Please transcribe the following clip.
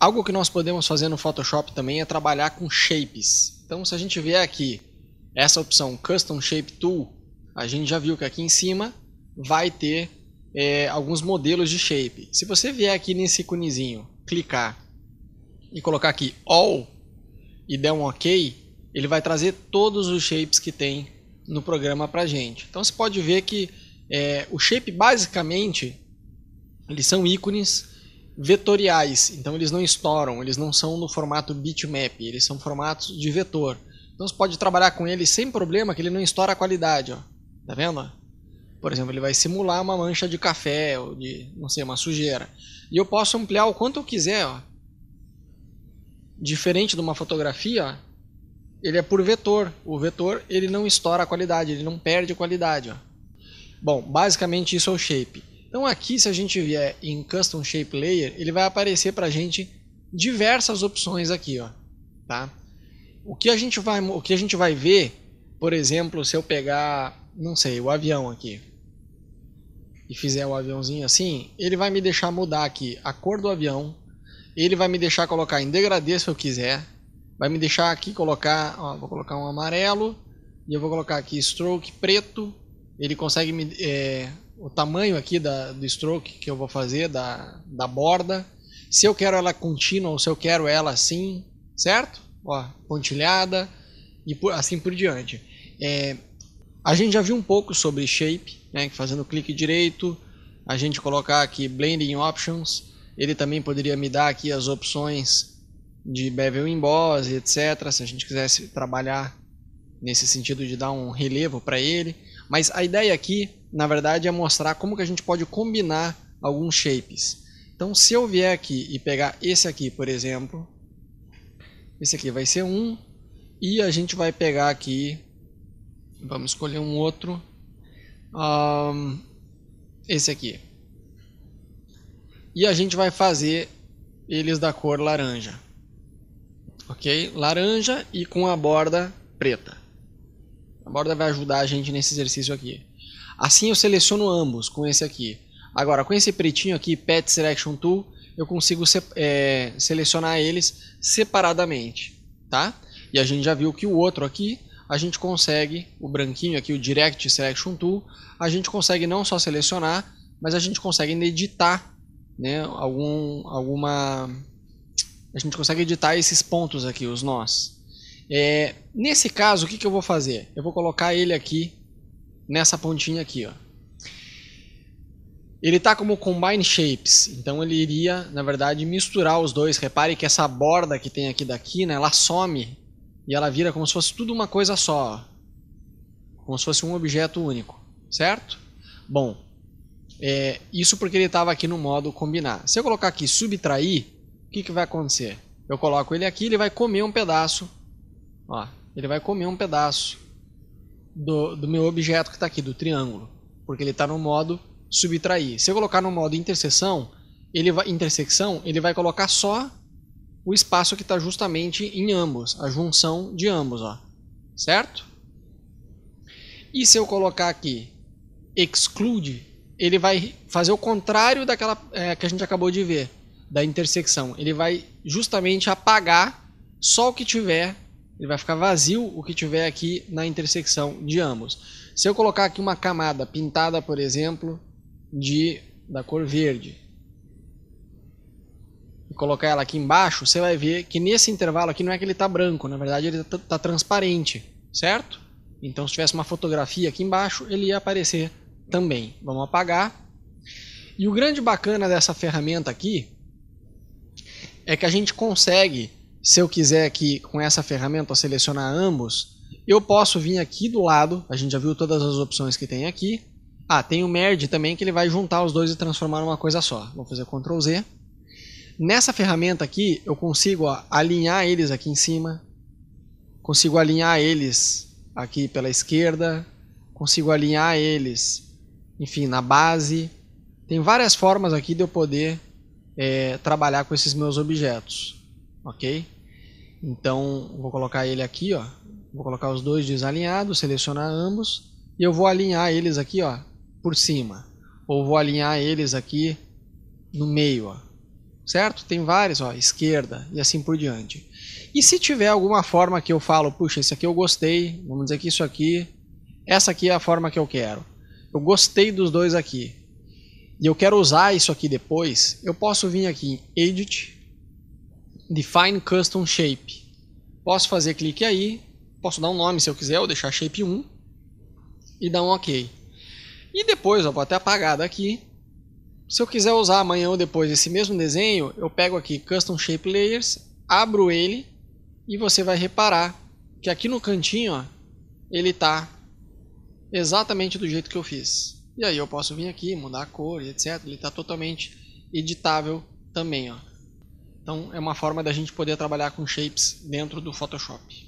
Algo que nós podemos fazer no Photoshop também é trabalhar com shapes. Então se a gente vier aqui, essa opção Custom Shape Tool, a gente já viu que aqui em cima vai ter é, alguns modelos de shape. Se você vier aqui nesse iconezinho, clicar e colocar aqui All e der um OK, ele vai trazer todos os shapes que tem no programa para gente. Então você pode ver que é, o shape basicamente eles são ícones vetoriais, então eles não estouram, eles não são no formato bitmap, eles são formatos de vetor. Então você pode trabalhar com ele sem problema, que ele não estoura a qualidade, ó. Tá vendo? Por exemplo, ele vai simular uma mancha de café ou de, não sei, uma sujeira. E eu posso ampliar o quanto eu quiser, ó. Diferente de uma fotografia, ó, ele é por vetor. O vetor, ele não estoura a qualidade, ele não perde a qualidade, ó. Bom, basicamente isso é o shape. Então aqui, se a gente vier em Custom Shape Layer, ele vai aparecer para a gente diversas opções aqui, ó, tá? O que a gente vai, o que a gente vai ver, por exemplo, se eu pegar, não sei, o avião aqui e fizer o aviãozinho assim, ele vai me deixar mudar aqui a cor do avião, ele vai me deixar colocar em degradê se eu quiser, vai me deixar aqui colocar, ó, vou colocar um amarelo e eu vou colocar aqui stroke preto, ele consegue me é, o tamanho aqui da, do stroke que eu vou fazer, da, da borda, se eu quero ela contínua ou se eu quero ela assim, certo? Ó, pontilhada e por, assim por diante. É, a gente já viu um pouco sobre shape, né, fazendo clique direito, a gente colocar aqui Blending Options, ele também poderia me dar aqui as opções de bevel emboss, etc. Se a gente quisesse trabalhar nesse sentido de dar um relevo para ele. Mas a ideia aqui na verdade, é mostrar como que a gente pode combinar alguns shapes. Então, se eu vier aqui e pegar esse aqui, por exemplo, esse aqui vai ser um, e a gente vai pegar aqui, vamos escolher um outro, um, esse aqui. E a gente vai fazer eles da cor laranja. Ok? Laranja e com a borda preta. A borda vai ajudar a gente nesse exercício aqui. Assim eu seleciono ambos com esse aqui. Agora, com esse pretinho aqui, Pet Selection Tool, eu consigo é, selecionar eles separadamente, tá? E a gente já viu que o outro aqui, a gente consegue, o branquinho aqui, o Direct Selection Tool, a gente consegue não só selecionar, mas a gente consegue editar, né, algum, alguma... A gente consegue editar esses pontos aqui, os nós. É, nesse caso, o que, que eu vou fazer? Eu vou colocar ele aqui nessa pontinha aqui, ó. Ele está como Combine Shapes, então ele iria, na verdade, misturar os dois. Repare que essa borda que tem aqui daqui, né, ela some e ela vira como se fosse tudo uma coisa só. Ó. Como se fosse um objeto único, certo? Bom, é, isso porque ele estava aqui no modo combinar. Se eu colocar aqui subtrair, o que, que vai acontecer? Eu coloco ele aqui, ele vai comer um pedaço. Ó, ele vai comer um pedaço do, do meu objeto que está aqui, do triângulo, porque ele está no modo subtrair. Se eu colocar no modo interseção, ele vai, intersecção, ele vai colocar só o espaço que está justamente em ambos, a junção de ambos, ó, certo? E se eu colocar aqui exclude, ele vai fazer o contrário daquela é, que a gente acabou de ver, da intersecção. Ele vai justamente apagar só o que tiver ele vai ficar vazio o que tiver aqui na intersecção de ambos. Se eu colocar aqui uma camada pintada, por exemplo, de da cor verde, e colocar ela aqui embaixo, você vai ver que nesse intervalo aqui não é que ele está branco, na verdade ele está tá transparente, certo? Então se tivesse uma fotografia aqui embaixo, ele ia aparecer também. Vamos apagar. E o grande bacana dessa ferramenta aqui é que a gente consegue se eu quiser aqui com essa ferramenta selecionar ambos, eu posso vir aqui do lado, a gente já viu todas as opções que tem aqui. Ah, tem o merge também que ele vai juntar os dois e transformar uma coisa só. Vou fazer Ctrl Z. Nessa ferramenta aqui, eu consigo ó, alinhar eles aqui em cima, consigo alinhar eles aqui pela esquerda, consigo alinhar eles, enfim, na base. Tem várias formas aqui de eu poder é, trabalhar com esses meus objetos ok? Então, vou colocar ele aqui, ó. Vou colocar os dois desalinhados, selecionar ambos. E eu vou alinhar eles aqui, ó, por cima. Ou vou alinhar eles aqui no meio, ó. Certo? Tem vários, ó, esquerda e assim por diante. E se tiver alguma forma que eu falo, puxa, esse aqui eu gostei, vamos dizer que isso aqui, essa aqui é a forma que eu quero. Eu gostei dos dois aqui. E eu quero usar isso aqui depois, eu posso vir aqui em Edit, Define Custom Shape. Posso fazer clique aí, posso dar um nome se eu quiser, ou deixar Shape 1 e dar um OK. E depois, ó, vou até apagar daqui. Se eu quiser usar amanhã ou depois esse mesmo desenho, eu pego aqui Custom Shape Layers, abro ele e você vai reparar que aqui no cantinho ó, ele está exatamente do jeito que eu fiz. E aí eu posso vir aqui, mudar a cor, etc. Ele está totalmente editável também. Ó. Então é uma forma da gente poder trabalhar com shapes dentro do Photoshop.